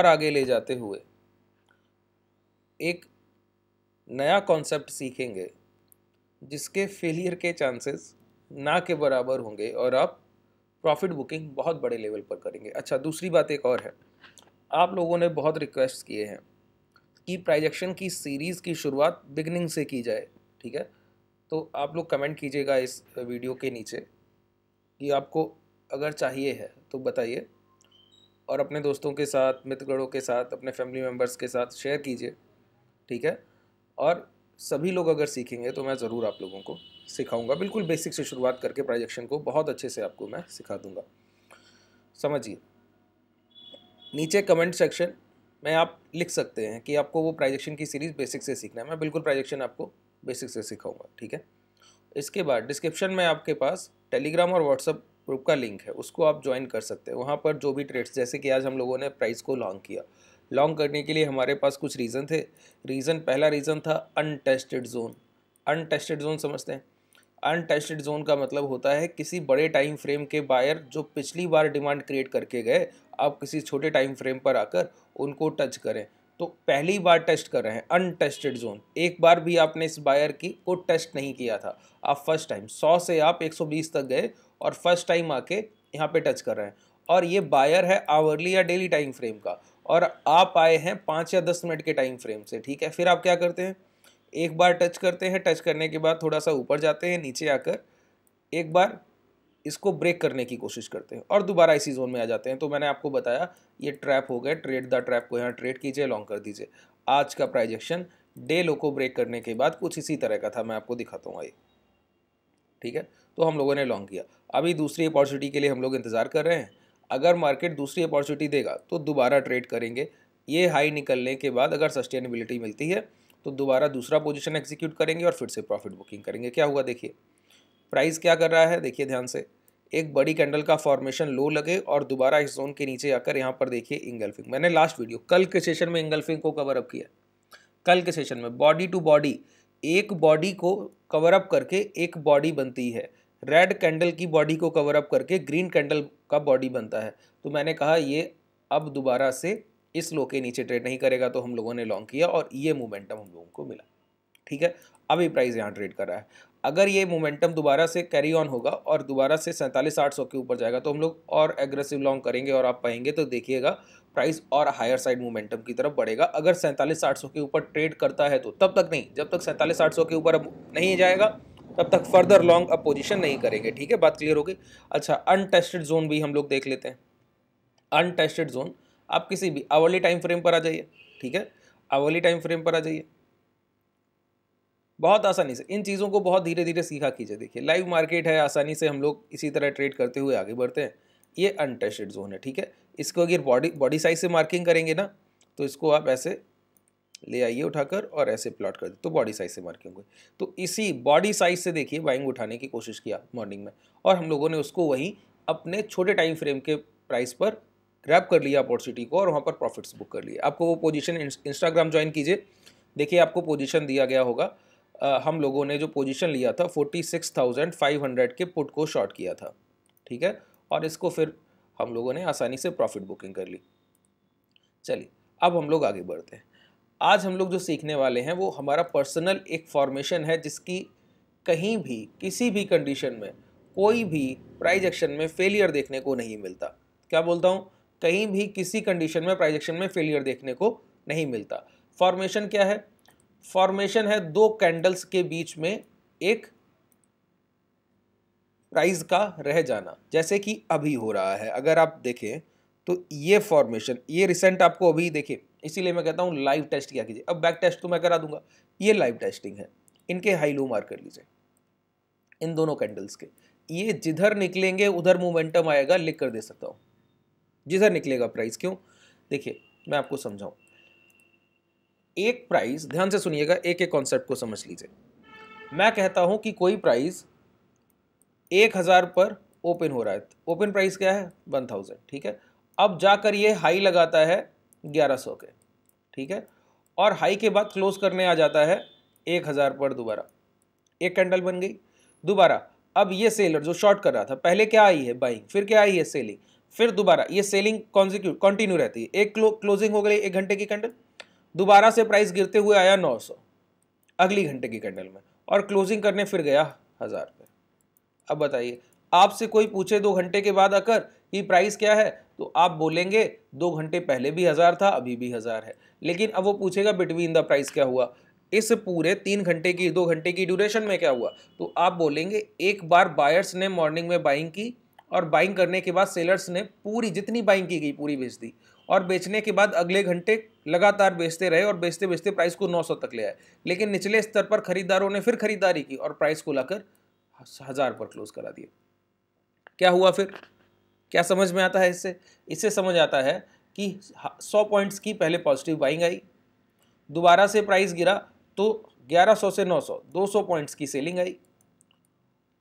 और आगे ले जाते हुए एक नया कॉन्सेप्ट सीखेंगे जिसके फेलियर के चांसेस ना के बराबर होंगे और आप प्रॉफिट बुकिंग बहुत बड़े लेवल पर करेंगे अच्छा दूसरी बात एक और है आप लोगों ने बहुत रिक्वेस्ट किए हैं कि प्राइजेक्शन की सीरीज़ की शुरुआत बिगनिंग से की जाए ठीक है तो आप लोग कमेंट कीजिएगा इस वीडियो के नीचे कि आपको अगर चाहिए है तो बताइए और अपने दोस्तों के साथ मित्रगणों के साथ अपने फैमिली मेम्बर्स के साथ शेयर कीजिए ठीक है और सभी लोग अगर सीखेंगे तो मैं ज़रूर आप लोगों को सिखाऊंगा बिल्कुल बेसिक से शुरुआत करके प्रोजेक्शन को बहुत अच्छे से आपको मैं सिखा दूंगा समझिए नीचे कमेंट सेक्शन में आप लिख सकते हैं कि आपको वो प्रोजेक्शन की सीरीज़ बेसिक से सीखना है मैं बिल्कुल प्रोजेक्शन आपको बेसिक से सिखाऊंगा ठीक है इसके बाद डिस्क्रिप्शन में आपके पास टेलीग्राम और व्हाट्सअप ग्रुप का लिंक है उसको आप ज्वाइन कर सकते हैं वहाँ पर जो भी ट्रेड्स जैसे कि आज हम लोगों ने प्राइस को लॉन्ग किया लॉन्ग करने के लिए हमारे पास कुछ रीज़न थे रीज़न पहला रीज़न था अनटेस्टेड जोन अनटेस्टेड जोन समझते हैं अनटेस्टेड जोन का मतलब होता है किसी बड़े टाइम फ्रेम के बायर जो पिछली बार डिमांड क्रिएट करके गए आप किसी छोटे टाइम फ्रेम पर आकर उनको टच करें तो पहली बार टेस्ट कर रहे हैं अनटेस्टेड जोन एक बार भी आपने इस बायर की को टेस्ट नहीं किया था आप फर्स्ट टाइम 100 से आप 120 तक गए और फर्स्ट टाइम आके यहाँ पे टच कर रहे हैं और ये बायर है आवर्ली या डेली टाइम फ्रेम का और आप आए हैं पाँच या दस मिनट के टाइम फ्रेम से ठीक है फिर आप क्या करते हैं एक बार टच करते हैं टच करने के बाद थोड़ा सा ऊपर जाते हैं नीचे आकर एक बार इसको ब्रेक करने की कोशिश करते हैं और दोबारा इसी जोन में आ जाते हैं तो मैंने आपको बताया ये ट्रैप हो गए ट्रेड द ट्रैप को यहाँ ट्रेड कीजिए लॉन्ग कर दीजिए आज का प्राइजेक्शन डे लो को ब्रेक करने के बाद कुछ इसी तरह का था मैं आपको दिखाता हूँ ये ठीक है तो हम लोगों ने लॉन्ग किया अभी दूसरी अपॉर्चुनिटी के लिए हम लोग इंतज़ार कर रहे हैं अगर मार्केट दूसरी अपॉर्चुनिटी देगा तो दोबारा ट्रेड करेंगे ये हाई निकलने के बाद अगर सस्टेनेबिलिटी मिलती है तो दोबारा दूसरा पोजिशन एग्जीक्यूट करेंगे और फिर से प्रॉफिट बुकिंग करेंगे क्या हुआ देखिए प्राइस क्या कर रहा है देखिए ध्यान से एक बड़ी कैंडल का फॉर्मेशन लो लगे और दोबारा इस जोन के नीचे आकर यहाँ पर देखिए इंगल्फिंग मैंने लास्ट वीडियो कल के सेशन में इंगल्फिंग को कवर अप किया कल के सेशन में बॉडी टू बॉडी एक बॉडी को कवर अप करके एक बॉडी बनती है रेड कैंडल की बॉडी को कवर अप करके ग्रीन कैंडल का बॉडी बनता है तो मैंने कहा ये अब दोबारा से इस लो के नीचे ट्रेड नहीं करेगा तो हम लोगों ने लॉन्ग किया और ये मोमेंटम हम लोगों को मिला ठीक है अभी प्राइस यहाँ ट्रेड कर रहा है अगर ये मोमेंटम दोबारा से कैरी ऑन होगा और दोबारा से सैंतालीस आठ सौ के ऊपर जाएगा तो हम लोग और एग्रेसिव लॉन्ग करेंगे और आप पाएंगे तो देखिएगा प्राइस और हायर साइड मोमेंटम की तरफ बढ़ेगा अगर सैंतालीस आठ सौ के ऊपर ट्रेड करता है तो तब तक नहीं जब तक सैंतालीस आठ सौ के ऊपर अब नहीं जाएगा तब तक फर्दर लॉन्ग अपोजिशन नहीं करेंगे ठीक है बात क्लियर हो गई अच्छा अनटेस्टेड जोन भी हम लोग देख लेते हैं अनटेस्टेड जोन आप किसी भी अवर्ली टाइम फ्रेम पर आ जाइए ठीक है अवर्ली टाइम फ्रेम पर आ जाइए बहुत आसानी से इन चीज़ों को बहुत धीरे धीरे सीखा कीजिए देखिए लाइव मार्केट है आसानी से हम लोग इसी तरह ट्रेड करते हुए आगे बढ़ते हैं ये अनटेस्टेड जोन है ठीक है इसको अगर बॉडी बॉडी साइज से मार्किंग करेंगे ना तो इसको आप ऐसे ले आइए उठाकर और ऐसे प्लॉट कर दे तो बॉडी साइज से मार्किंग हुई तो इसी बॉडी साइज से देखिए बाइंग उठाने की कोशिश किया मॉर्निंग में और हम लोगों ने उसको वहीं अपने छोटे टाइम फ्रेम के प्राइस पर ग्रैप कर लिया अपॉर्चुनिटी को और वहाँ पर प्रॉफिट्स बुक कर लिए आपको वो पोजीशन इंस्टाग्राम ज्वाइन कीजिए देखिए आपको पोजीशन दिया गया होगा आ, हम लोगों ने जो पोजीशन लिया था हंड्रेड के पुट को शॉर्ट किया था ठीक है और इसको फिर हम लोगों ने आसानी से प्रॉफिट बुकिंग कर ली चलिए अब हम लोग आगे बढ़ते हैं आज हम लोग जो सीखने वाले हैं वो हमारा पर्सनल एक फॉर्मेशन है जिसकी कहीं भी किसी भी कंडीशन में कोई भी प्राइज एक्शन में फेलियर देखने को नहीं मिलता क्या बोलता हूँ कहीं भी किसी कंडीशन में प्राइज एक्शन में फेलियर देखने को नहीं मिलता फॉर्मेशन क्या है फॉर्मेशन है दो कैंडल्स के बीच में एक प्राइज का रह जाना जैसे कि अभी हो रहा है अगर आप देखें तो ये फॉर्मेशन ये रिसेंट आपको अभी देखें इसीलिए मैं कहता हूँ लाइव टेस्ट किया कीजिए अब बैक टेस्ट तो मैं करा दूंगा ये लाइव टेस्टिंग है इनके हाई लो मार्क कर लीजिए इन दोनों कैंडल्स के ये जिधर निकलेंगे उधर मोमेंटम आएगा लिख कर दे सकता हूँ जिधर निकलेगा प्राइस क्यों देखिए मैं आपको समझाऊँ एक प्राइस ध्यान से सुनिएगा एक एक कॉन्सेप्ट को समझ लीजिए मैं कहता हूँ कि कोई प्राइस एक हज़ार पर ओपन हो रहा है ओपन प्राइस क्या है वन थाउजेंड ठीक है अब जाकर ये हाई लगाता है ग्यारह सौ के ठीक है और हाई के बाद क्लोज करने आ जाता है एक हज़ार पर दोबारा एक कैंडल बन गई दोबारा अब ये सेलर जो शॉर्ट कर रहा था पहले क्या आई है बाइंग फिर क्या आई है सेलिंग फिर दोबारा ये सेलिंग कॉन्जिक्यूट कंटिन्यू रहती है एक क्लो, क्लोजिंग हो गई एक घंटे की कैंडल दोबारा से प्राइस गिरते हुए आया नौ सौ अगली घंटे की कैंडल में और क्लोजिंग करने फिर गया हज़ार पर अब बताइए आपसे कोई पूछे दो घंटे के बाद आकर कि प्राइस क्या है तो आप बोलेंगे दो घंटे पहले भी हज़ार था अभी भी हज़ार है लेकिन अब वो पूछेगा बिटवीन द प्राइस क्या हुआ इस पूरे तीन घंटे की दो घंटे की ड्यूरेशन में क्या हुआ तो आप बोलेंगे एक बार बायर्स ने मॉर्निंग में बाइंग की और बाइंग करने के बाद सेलर्स ने पूरी जितनी बाइंग की गई पूरी बेच दी और बेचने के बाद अगले घंटे लगातार बेचते रहे और बेचते बेचते प्राइस को 900 तक ले आए लेकिन निचले स्तर पर खरीदारों ने फिर खरीदारी की और प्राइस को लाकर हज़ार पर क्लोज करा दिया क्या हुआ फिर क्या समझ में आता है इससे इससे समझ आता है कि 100 पॉइंट्स की पहले पॉजिटिव बाइंग आई दोबारा से प्राइस गिरा तो 1100 से 900 200 पॉइंट्स की सेलिंग आई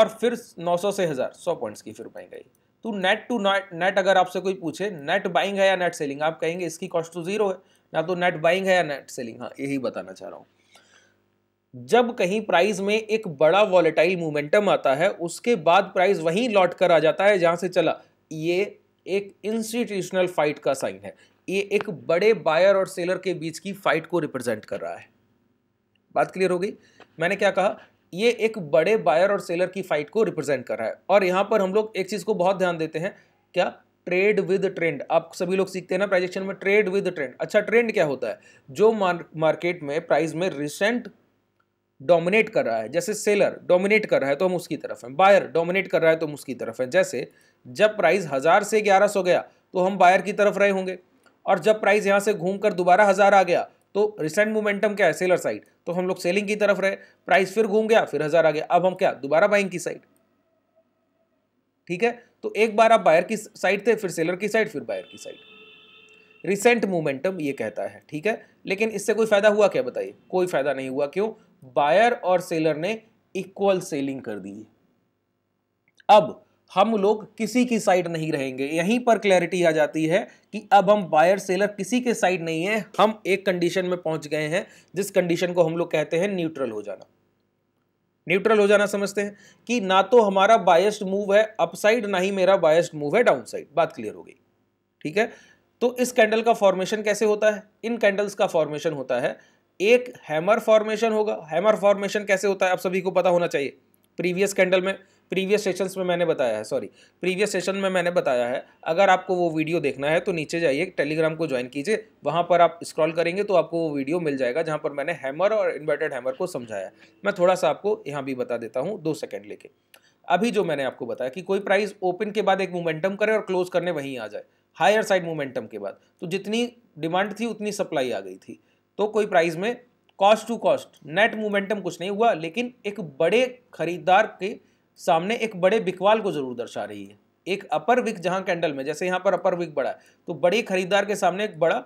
और फिर 900 से हजार 100 पॉइंट्स की फिर बाइंग आई तो नेट टू नेट नेट अगर आपसे कोई पूछे नेट बाइंग है या नेट सेलिंग आप कहेंगे इसकी कॉस्ट तो जीरो है ना तो नेट बाइंग है या नेट सेलिंग हाँ यही बताना चाह रहा हूँ जब कहीं प्राइस में एक बड़ा वॉलेटाइल मोमेंटम आता है उसके बाद प्राइस वहीं लौट कर आ जाता है जहां से चला ये एक इंस्टीट्यूशनल फाइट का साइन है ये एक बड़े बायर और सेलर के बीच की फाइट को रिप्रेजेंट कर रहा है बात क्लियर हो गई मैंने क्या कहा ये एक बड़े बायर और सेलर की फाइट को रिप्रेजेंट कर रहा है और यहां पर हम लोग एक चीज़ को बहुत ध्यान देते हैं क्या ट्रेड विद ट्रेंड आप सभी लोग सीखते हैं ना प्राइजेक्शन में ट्रेड विद ट्रेंड अच्छा ट्रेंड क्या होता है जो मार्केट में प्राइस में रिसेंट डोमिनेट कर रहा है जैसे सेलर डोमिनेट कर रहा है तो हम उसकी तरफ हैं बायर डोमिनेट कर रहा है तो हम उसकी तरफ हैं जैसे जब प्राइस हज़ार से ग्यारह सौ गया तो हम बायर की तरफ रहे होंगे और जब प्राइस यहाँ से घूम कर दोबारा हज़ार आ गया तो रिसेंट मोमेंटम क्या है सेलर साइड तो हम लोग सेलिंग की तरफ रहे प्राइस फिर घूम गया फिर हज़ार आ गया अब हम क्या दोबारा बाइंग की साइड ठीक है तो एक बार आप बायर की साइड थे फिर सेलर की साइड फिर बायर की साइड रिसेंट मोमेंटम ये कहता है ठीक है लेकिन इससे कोई फ़ायदा हुआ क्या बताइए कोई फ़ायदा नहीं हुआ क्यों बायर और सेलर ने इक्वल सेलिंग कर दी अब हम लोग किसी की साइड नहीं रहेंगे यहीं पर क्लैरिटी आ जाती है कि अब हम बायर सेलर किसी के साइड नहीं है हम एक कंडीशन में पहुंच गए हैं जिस कंडीशन को हम लोग कहते हैं न्यूट्रल हो जाना न्यूट्रल हो जाना समझते हैं कि ना तो हमारा बायस्ड मूव है अपसाइड ना ही मेरा बायस्ड मूव है डाउन साइड बात क्लियर हो गई ठीक है तो इस कैंडल का फॉर्मेशन कैसे होता है इन कैंडल्स का फॉर्मेशन होता है एक हैमर फॉर्मेशन होगा हैमर फॉर्मेशन कैसे होता है आप सभी को पता होना चाहिए प्रीवियस कैंडल में प्रीवियस सेशंस में मैंने बताया है सॉरी प्रीवियस सेशन में मैंने बताया है अगर आपको वो वीडियो देखना है तो नीचे जाइए टेलीग्राम को ज्वाइन कीजिए वहाँ पर आप स्क्रॉल करेंगे तो आपको वो वीडियो मिल जाएगा जहाँ पर मैंने हैमर और इन्वर्टेड हैमर को समझाया मैं थोड़ा सा आपको यहाँ भी बता देता हूँ दो सेकेंड लेके अभी जो मैंने आपको बताया कि कोई प्राइस ओपन के बाद एक मोमेंटम करे और क्लोज करने वहीं आ जाए हायर साइड मोमेंटम के बाद तो जितनी डिमांड थी उतनी सप्लाई आ गई थी तो कोई प्राइस में cost to cost net momentum कुछ नहीं हुआ लेकिन एक बड़े खरीदार के सामने एक बड़े बिकवाल को जरूर दर्शा रही है एक अपर विक जहां कैंडल में जैसे यहां पर अपर विक बढ़ा है तो बड़े खरीदार के सामने एक बड़ा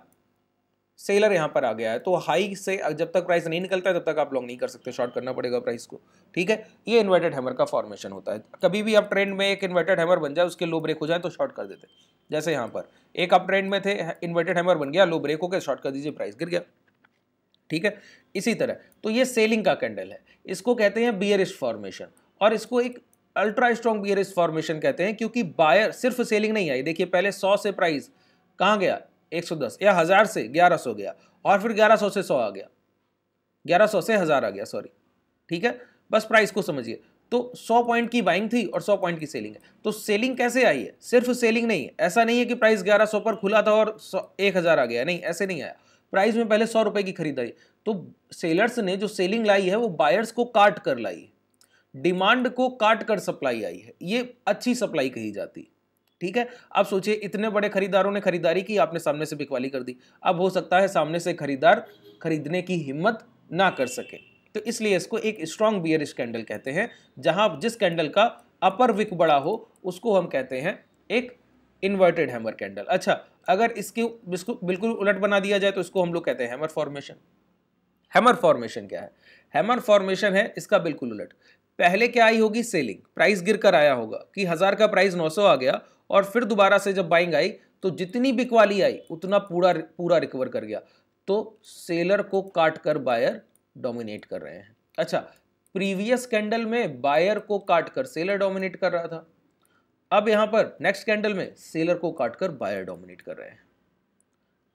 सेलर यहाँ पर आ गया है तो हाई से जब तक प्राइस नहीं निकलता है तब तक आप लॉन्ग नहीं कर सकते शॉर्ट करना पड़ेगा प्राइस को ठीक है ये इन्वर्टेड हैमर का फॉर्मेशन होता है कभी भी आप ट्रेंड में एक इन्वर्टेड हैमर बन जाए उसके लो ब्रेक हो जाए तो शॉर्ट कर देते जैसे यहाँ पर एक अप ट्रेंड में थे इन्वर्टेड हैमर बन गया लो ब्रेक हो गया शॉर्ट कर दीजिए प्राइस गिर गया ठीक है इसी तरह तो ये सेलिंग का कैंडल है इसको कहते हैं बियरिस्ट फॉर्मेशन और इसको एक अल्ट्रा स्ट्रॉन्ग बियरिश फॉर्मेशन कहते हैं क्योंकि बायर सिर्फ सेलिंग नहीं आई देखिए पहले सौ से प्राइस कहाँ गया एक या हज़ार से ग्यारह गया और फिर ग्यारह से सौ आ गया सौ से हज़ार आ गया सॉरी ठीक है बस प्राइस को समझिए तो 100 पॉइंट की बाइंग थी और 100 पॉइंट की सेलिंग है तो सेलिंग कैसे आई है सिर्फ सेलिंग नहीं है ऐसा नहीं है कि प्राइस 1100 पर खुला था और एक 1000 आ गया नहीं ऐसे नहीं आया प्राइस में पहले सौ रुपए की खरीदारी तो सेलर्स ने जो सेलिंग लाई है वो बायर्स को काट कर लाई डिमांड को काट कर सप्लाई आई है ये अच्छी सप्लाई कही जाती ठीक है अब सोचिए इतने बड़े खरीदारों ने खरीदारी की आपने सामने से बिकवाली कर दी अब हो सकता है सामने से खरीदार खरीदने की हिम्मत ना कर सके तो इसलिए इसको एक स्ट्रांग बियर स्कैंडल कहते हैं जहां जिस कैंडल का अपर विक बड़ा हो उसको हम कहते हैं एक इन्वर्टेड हैमर कैंडल अच्छा अगर इसके बिल्कुल उलट बना दिया जाए तो इसको हम लोग कहते हैं हैमर फॉर्मेशन हैमर फॉर्मेशन क्या है हैमर फॉर्मेशन है इसका बिल्कुल उलट पहले क्या आई होगी सेलिंग प्राइस गिर कर आया होगा कि हज़ार का प्राइस नौ आ गया और फिर दोबारा से जब बाइंग आई तो जितनी बिकवाली आई उतना पूरा पूरा रिकवर कर गया तो सेलर को काट कर बायर डोमिनेट कर रहे हैं अच्छा प्रीवियस कैंडल में बायर को काट कर सेलर डोमिनेट कर रहा था अब यहां पर नेक्स्ट कैंडल में सेलर को काटकर बायर डोमिनेट कर रहे हैं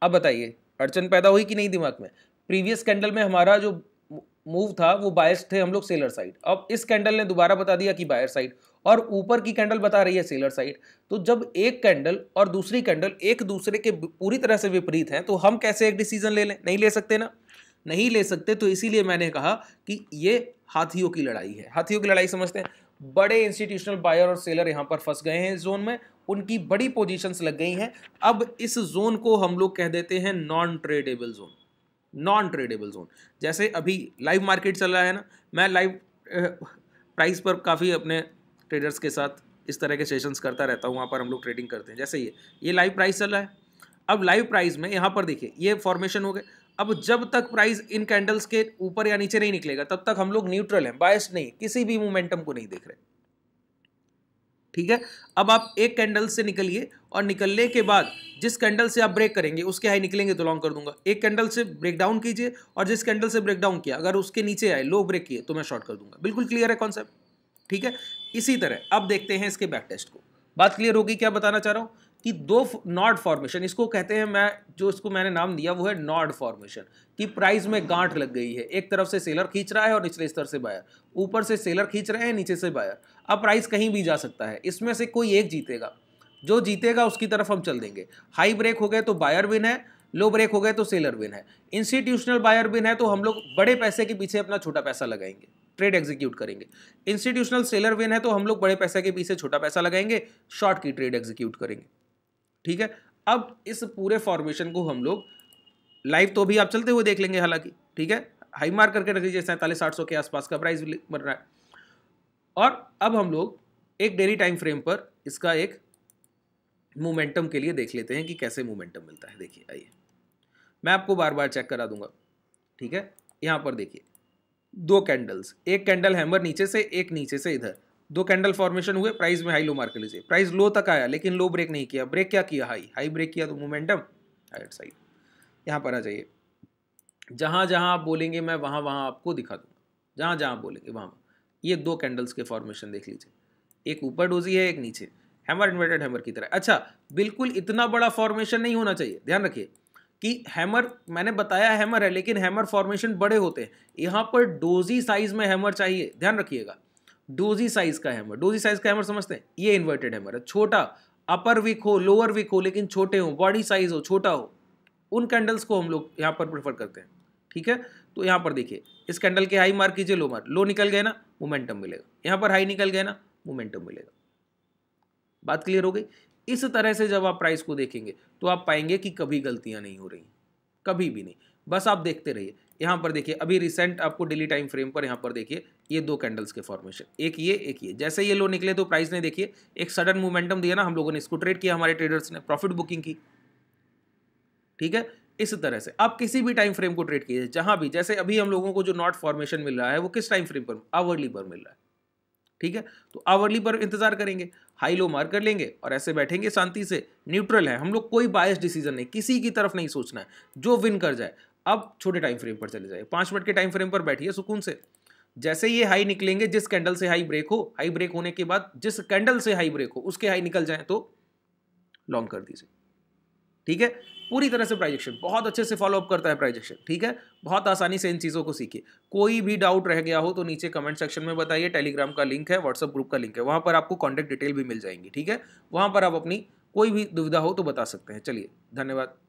अब बताइए अड़चन पैदा हुई कि नहीं दिमाग में प्रीवियस कैंडल में हमारा जो मूव था वो बायस थे हम लोग सेलर साइड अब इस कैंडल ने दोबारा बता दिया कि बायर साइड और ऊपर की कैंडल बता रही है सेलर साइड तो जब एक कैंडल और दूसरी कैंडल एक दूसरे के पूरी तरह से विपरीत हैं तो हम कैसे एक डिसीजन ले लें नहीं ले सकते ना नहीं ले सकते तो इसीलिए मैंने कहा कि ये हाथियों की लड़ाई है हाथियों की लड़ाई समझते हैं बड़े इंस्टीट्यूशनल बायर और सेलर यहाँ पर फंस गए हैं इस जोन में उनकी बड़ी पोजीशंस लग गई हैं अब इस जोन को हम लोग कह देते हैं non tradable zone non tradable zone जैसे अभी लाइव मार्केट चल रहा है ना मैं लाइव प्राइस पर काफ़ी अपने ट्रेडर्स के साथ इस तरह के सेशंस करता रहता हूँ वहाँ पर हम लोग ट्रेडिंग करते हैं जैसे ये ये लाइव प्राइस चल रहा है अब लाइव प्राइस में यहाँ पर देखिए ये फॉर्मेशन हो गए अब जब तक प्राइस इन कैंडल्स के ऊपर या नीचे नहीं निकलेगा तब तक हम लोग न्यूट्रल हैं बायस नहीं किसी भी मोमेंटम को नहीं देख रहे ठीक है अब आप एक कैंडल से निकलिए और निकलने के बाद जिस कैंडल से आप ब्रेक करेंगे उसके हाई निकलेंगे तो लॉन्ग कर दूंगा एक कैंडल से ब्रेक डाउन कीजिए और जिस कैंडल से ब्रेक डाउन किया अगर उसके नीचे आए लो ब्रेक किए तो मैं शॉर्ट कर दूंगा बिल्कुल क्लियर है कॉन्सेप्ट ठीक है इसी तरह अब देखते हैं इसके बैक टेस्ट को बात क्लियर होगी क्या बताना चाह रहा हूँ कि दो नॉड फॉर्मेशन इसको कहते हैं मैं जो इसको मैंने नाम दिया वो है नॉड फॉर्मेशन कि प्राइस में गांठ लग गई है एक तरफ से सेलर खींच रहा है और निचले स्तर से बायर ऊपर से सेलर खींच रहे हैं नीचे से बायर अब प्राइस कहीं भी जा सकता है इसमें से कोई एक जीतेगा जो जीतेगा उसकी तरफ हम चल देंगे हाई ब्रेक हो गए तो बायर विन है लो ब्रेक हो गए तो सेलर विन है इंस्टीट्यूशनल बायर विन है तो हम लोग बड़े पैसे के पीछे अपना छोटा पैसा लगाएंगे ट्रेड एग्जीक्यूट करेंगे इंस्टीट्यूशनल सेलर विन है तो हम लोग बड़े पैसे के पीछे छोटा पैसा लगाएंगे शॉर्ट की ट्रेड एग्जीक्यूट करेंगे ठीक है अब इस पूरे फॉर्मेशन को हम लोग लाइव तो भी आप चलते हुए देख लेंगे हालांकि ठीक है हाई मार्क करके रख लीजिए सैंतालीस आठ सौ के आसपास का प्राइस बन रहा है और अब हम लोग एक डेली टाइम फ्रेम पर इसका एक मोमेंटम के लिए देख लेते हैं कि कैसे मोमेंटम मिलता है देखिए आइए मैं आपको बार बार चेक करा दूंगा ठीक है यहाँ पर देखिए दो कैंडल्स एक कैंडल हैमर नीचे से एक नीचे से इधर दो कैंडल फॉर्मेशन हुए प्राइस में हाई लो मार्केट लीजिए प्राइस लो तक आया लेकिन लो ब्रेक नहीं किया ब्रेक क्या किया हाई हाई ब्रेक किया तो मोमेंटम राइट साइड यहाँ पर आ जाइए जहाँ जहाँ आप बोलेंगे मैं वहाँ वहाँ आपको दिखा दूँगा जहाँ जहाँ बोलेंगे वहाँ ये दो कैंडल्स के फॉर्मेशन देख लीजिए एक ऊपर डोजी है एक नीचे हैमर इन्वर्टेड हैमर की तरह अच्छा बिल्कुल इतना बड़ा फॉर्मेशन नहीं होना चाहिए ध्यान रखिए कि हैमर मैंने बताया हैमर है लेकिन हैमर फॉर्मेशन बड़े होते हैं यहाँ पर डोजी साइज में हैमर चाहिए ध्यान रखिएगा डोजी साइज का हैमर डोजी साइज का हैमर समझते हैं ये इन्वर्टेड हैमर है छोटा अपर विक हो लोअर विक हो लेकिन छोटे हो बॉडी साइज हो छोटा हो उन कैंडल्स को हम लोग यहाँ पर प्रेफर करते हैं ठीक है तो यहाँ पर देखिए इस कैंडल के हाई मार्क कीजिए लो मार्क लो निकल गए ना मोमेंटम मिलेगा यहाँ पर हाई निकल गए ना मोमेंटम मिलेगा बात क्लियर हो गई इस तरह से जब आप प्राइस को देखेंगे तो आप पाएंगे कि कभी गलतियाँ नहीं हो रही कभी भी नहीं बस आप देखते रहिए यहाँ पर देखिए अभी रिसेंट आपको डेली टाइम फ्रेम पर यहाँ पर देखिए ये दो कैंडल्स के फॉर्मेशन एक ये एक ये जैसे ये लो निकले तो प्राइस ने देखिए एक सडन मोमेंटम दिया ना हम लोगों ने इसको ट्रेड किया हमारे ट्रेडर्स ने प्रॉफिट बुकिंग की ठीक है इस तरह से आप किसी भी टाइम फ्रेम को ट्रेड कीजिए जहाँ भी जैसे अभी हम लोगों को जो नॉट फॉर्मेशन मिल रहा है वो किस टाइम फ्रेम पर आवरली पर मिल रहा है ठीक है तो आवरली पर इंतजार करेंगे हाई लो मार कर लेंगे और ऐसे बैठेंगे शांति से न्यूट्रल है हम लोग कोई बायस डिसीजन नहीं किसी की तरफ नहीं सोचना है जो विन कर जाए अब छोटे टाइम फ्रेम पर चले जाइए पाँच मिनट के टाइम फ्रेम पर बैठिए सुकून से जैसे ये हाई निकलेंगे जिस कैंडल से हाई ब्रेक हो हाई ब्रेक होने के बाद जिस कैंडल से हाई ब्रेक हो उसके हाई निकल जाए तो लॉन्ग कर दीजिए ठीक है पूरी तरह से प्राइजेक्शन बहुत अच्छे से फॉलोअप करता है प्राइजेक्शन ठीक है बहुत आसानी से इन चीज़ों को सीखिए कोई भी डाउट रह गया हो तो नीचे कमेंट सेक्शन में बताइए टेलीग्राम का लिंक है व्हाट्सअप ग्रुप का लिंक है वहाँ पर आपको कॉन्टैक्ट डिटेल भी मिल जाएंगी ठीक है वहाँ पर आप अपनी कोई भी दुविधा हो तो बता सकते हैं चलिए धन्यवाद